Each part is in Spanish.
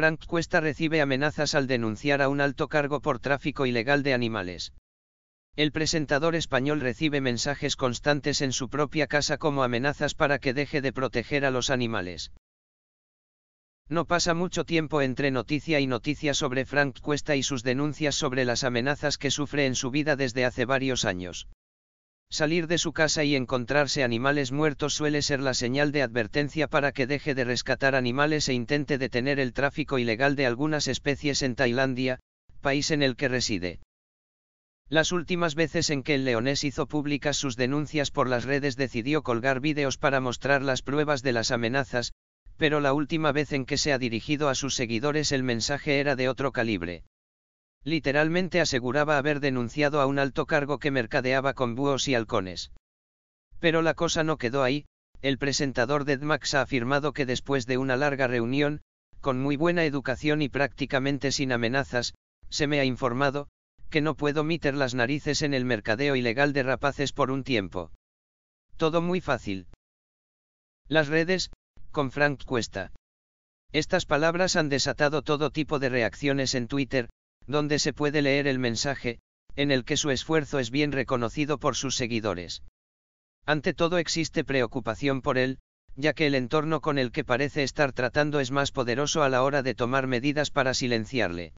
Frank Cuesta recibe amenazas al denunciar a un alto cargo por tráfico ilegal de animales. El presentador español recibe mensajes constantes en su propia casa como amenazas para que deje de proteger a los animales. No pasa mucho tiempo entre noticia y noticia sobre Frank Cuesta y sus denuncias sobre las amenazas que sufre en su vida desde hace varios años. Salir de su casa y encontrarse animales muertos suele ser la señal de advertencia para que deje de rescatar animales e intente detener el tráfico ilegal de algunas especies en Tailandia, país en el que reside. Las últimas veces en que el leonés hizo públicas sus denuncias por las redes decidió colgar vídeos para mostrar las pruebas de las amenazas, pero la última vez en que se ha dirigido a sus seguidores el mensaje era de otro calibre. Literalmente aseguraba haber denunciado a un alto cargo que mercadeaba con búhos y halcones. Pero la cosa no quedó ahí, el presentador de DMAX ha afirmado que después de una larga reunión, con muy buena educación y prácticamente sin amenazas, se me ha informado, que no puedo meter las narices en el mercadeo ilegal de rapaces por un tiempo. Todo muy fácil. Las redes, con Frank Cuesta. Estas palabras han desatado todo tipo de reacciones en Twitter, donde se puede leer el mensaje, en el que su esfuerzo es bien reconocido por sus seguidores. Ante todo existe preocupación por él, ya que el entorno con el que parece estar tratando es más poderoso a la hora de tomar medidas para silenciarle.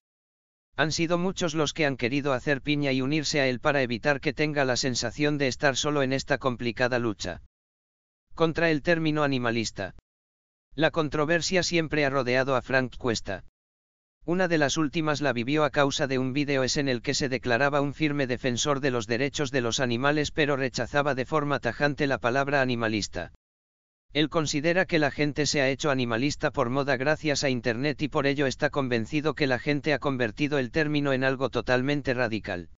Han sido muchos los que han querido hacer piña y unirse a él para evitar que tenga la sensación de estar solo en esta complicada lucha. Contra el término animalista. La controversia siempre ha rodeado a Frank Cuesta. Una de las últimas la vivió a causa de un vídeo es en el que se declaraba un firme defensor de los derechos de los animales pero rechazaba de forma tajante la palabra animalista. Él considera que la gente se ha hecho animalista por moda gracias a Internet y por ello está convencido que la gente ha convertido el término en algo totalmente radical.